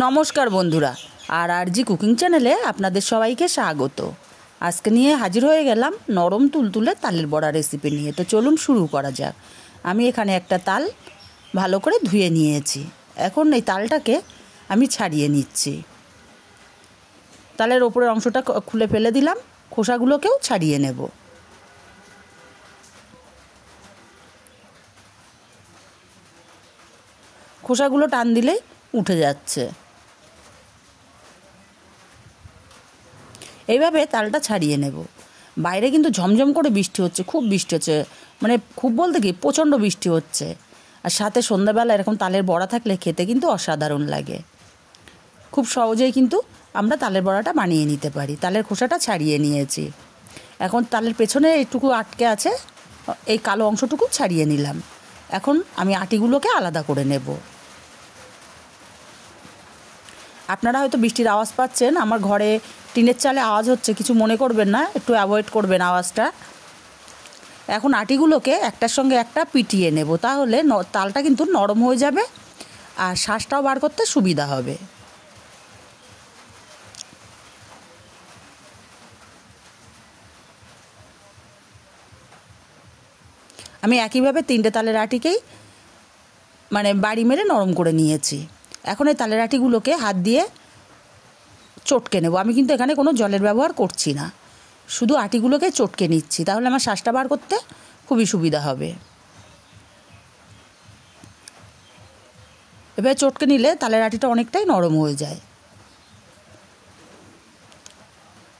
নমস্কার বন্ধুরা আর আর জি কুকিং চ্যানেলে আপনাদের সবাইকে স্বাগত আজকে নিয়ে হাজির হয়ে গেলাম নরম তুলতুলে তালের বড়া রেসিপি নিয়ে তো চলুন শুরু করা যাক আমি এখানে একটা তাল ভালো করে ধুয়ে নিয়েছি এখন এই তালটাকে আমি ছাড়িয়ে নিচ্ছি তালের ওপরের অংশটা খুলে ফেলে দিলাম খোসাগুলোকেও ছাড়িয়ে নেব খোসাগুলো টান দিলেই উঠে যাচ্ছে এইভাবে তালটা ছাড়িয়ে নেব বাইরে কিন্তু ঝমঝম করে বৃষ্টি হচ্ছে খুব বৃষ্টি হচ্ছে মানে খুব বলতে কি প্রচণ্ড বৃষ্টি হচ্ছে আর সাথে সন্ধ্যাবেলা এরকম তালের বড়া থাকলে খেতে কিন্তু অসাধারণ লাগে খুব সহজেই কিন্তু আমরা তালের বড়াটা বানিয়ে নিতে পারি তালের খোসাটা ছাড়িয়ে নিয়েছি এখন তালের পেছনে এইটুকু আটকে আছে এই কালো অংশটুকু ছাড়িয়ে নিলাম এখন আমি আটিগুলোকে আলাদা করে নেবো আপনারা হয়তো বৃষ্টির আওয়াজ পাচ্ছেন আমার ঘরে টিনের চালে আওয়াজ হচ্ছে কিছু মনে করবেন না একটু অ্যাভয়েড করবেন আওয়াজটা এখন আটিগুলোকে একটার সঙ্গে একটা পিটিয়ে নেব তাহলে তালটা কিন্তু নরম হয়ে যাবে আর শ্বাসটাও বার করতে সুবিধা হবে আমি একইভাবে তিনটে তালের আটিকেই মানে বাড়ি মেরে নরম করে নিয়েছি এখন এই তালেরাটিগুলোকে হাত দিয়ে চটকে নেব আমি কিন্তু এখানে কোনো জলের ব্যবহার করছি না শুধু আটিগুলোকে চটকে নিচ্ছি তাহলে আমার শ্বাসটা বার করতে খুবই সুবিধা হবে এবার চটকে নিলে তালের আটিটা অনেকটাই নরম হয়ে যায়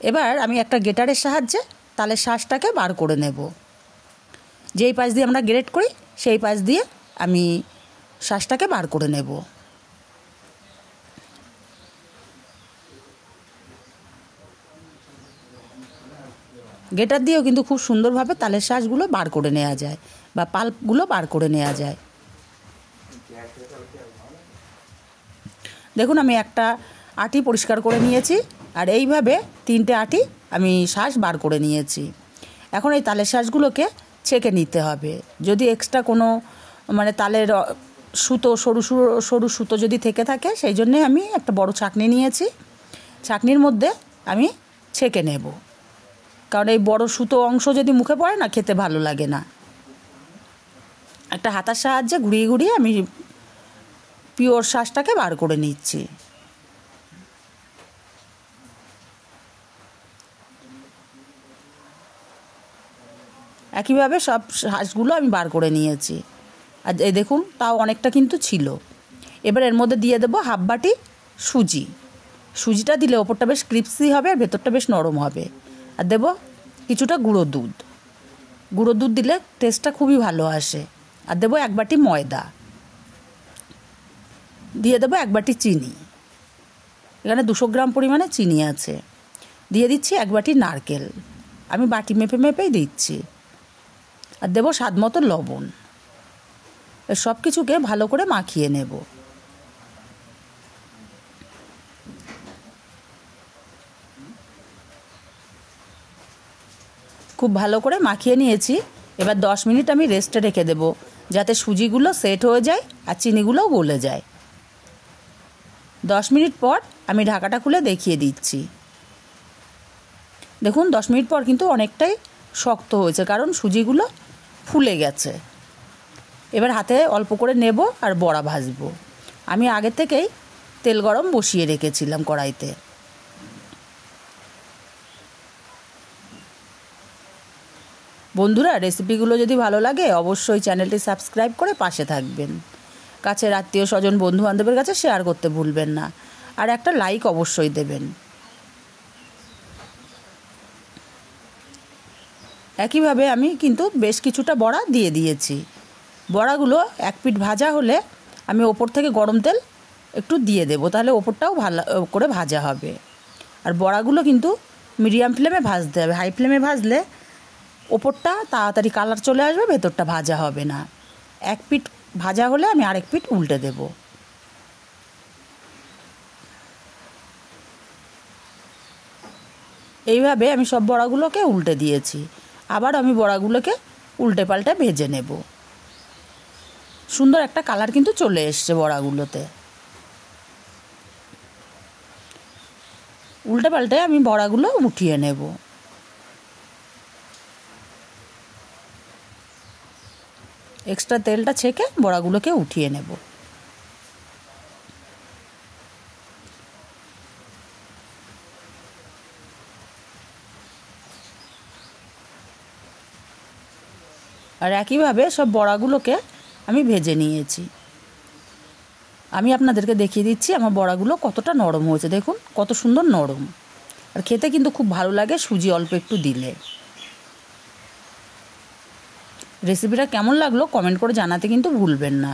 এবার আমি একটা গেটারের সাহায্যে তালের শ্বাসটাকে বার করে নেব যেই পাশ দিয়ে আমরা গ্রেট করি সেই পাশ দিয়ে আমি শ্বাসটাকে বার করে নেব গেটার দিয়েও কিন্তু খুব সুন্দরভাবে তালের শ্বাসগুলো বার করে নেওয়া যায় বা পাল্পগুলো বার করে নেওয়া যায় দেখুন আমি একটা আটি পরিষ্কার করে নিয়েছি আর এইভাবে তিনটে আটি আমি শ্বাস বার করে নিয়েছি এখন এই তালের শ্বাসগুলোকে ছেঁকে নিতে হবে যদি এক্সট্রা কোনো মানে তালের সুতো সরু সরু সরু সুতো যদি থেকে থাকে সেই জন্যে আমি একটা বড় ছাঁকনি নিয়েছি ছাঁকনির মধ্যে আমি ছেঁকে নেব কারণ এই বড় সুতো অংশ যদি মুখে পড়ে না খেতে ভালো লাগে না একটা হাতার সাহায্যে ঘুরিয়ে ঘুরিয়ে আমি পিওর শ্বাসটাকে বার করে নিচ্ছি একইভাবে সব শ্বাসগুলো আমি বার করে নিয়েছি আর এই দেখুন তাও অনেকটা কিন্তু ছিল এবার এর মধ্যে দিয়ে দেবো হাফ বাটি সুজি সুজিটা দিলে ওপরটা বেশ ক্রিপসি হবে আর ভেতরটা বেশ নরম হবে আর দেবো কিছুটা গুঁড়ো দুধ গুঁড়ো দুধ দিলে টেস্টটা খুবই ভালো আসে আর দেবো এক বাটি ময়দা দিয়ে দেবো এক বাটি চিনি এখানে দুশো গ্রাম পরিমাণে চিনি আছে দিয়ে দিচ্ছি এক বাটি নারকেল আমি বাটি মেপে মেপেই দিচ্ছি আর দেবো স্বাদ মতো লবণ সব কিছুকে ভালো করে মাখিয়ে নেবো খুব ভালো করে মাখিয়ে নিয়েছি এবার 10 মিনিট আমি রেস্টে রেখে দেব যাতে সুজিগুলো সেট হয়ে যায় আর চিনিগুলোও গলে যায় 10 মিনিট পর আমি ঢাকাটা খুলে দেখিয়ে দিচ্ছি দেখুন 10 মিনিট পর কিন্তু অনেকটাই শক্ত হয়েছে কারণ সুজিগুলো ফুলে গেছে এবার হাতে অল্প করে নেব আর বড়া ভাজবো আমি আগে থেকেই তেল গরম বসিয়ে রেখেছিলাম কড়াইতে বন্ধুরা রেসিপিগুলো যদি ভালো লাগে অবশ্যই চ্যানেলটি সাবস্ক্রাইব করে পাশে থাকবেন কাছে আত্মীয় স্বজন বন্ধুবান্ধবের কাছে শেয়ার করতে ভুলবেন না আর একটা লাইক অবশ্যই দেবেন একইভাবে আমি কিন্তু বেশ কিছুটা বড়া দিয়ে দিয়েছি বড়াগুলো এক পিঠ ভাজা হলে আমি ওপর থেকে গরম তেল একটু দিয়ে দেবো তাহলে ওপরটাও ভালো করে ভাজা হবে আর বড়াগুলো কিন্তু মিডিয়াম ফ্লেমে ভাজতে হবে হাই ফ্লেমে ভাজলে ওপরটা তাড়াতাড়ি কালার চলে আসবে ভেতরটা ভাজা হবে না এক পিঠ ভাজা হলে আমি আরেক পিঠ উল্টে দেব এইভাবে আমি সব বড়াগুলোকে উল্টে দিয়েছি আবার আমি বড়াগুলোকে উল্টে পাল্টে ভেজে নেব সুন্দর একটা কালার কিন্তু চলে এসছে বড়াগুলোতে উল্টে পাল্টে আমি বড়াগুলো উঠিয়ে নেব এক্সট্রা তেলটা ছেঁকে বড়াগুলোকে উঠিয়ে নেব আর একইভাবে সব বড়াগুলোকে আমি ভেজে নিয়েছি আমি আপনাদেরকে দেখিয়ে দিচ্ছি আমার বড়াগুলো কতটা নরম হয়েছে দেখুন কত সুন্দর নরম আর খেতে কিন্তু খুব ভালো লাগে সুজি অল্প একটু দিলে রেসিপিটা কেমন লাগলো কমেন্ট করে জানাতে কিন্তু ভুলবেন না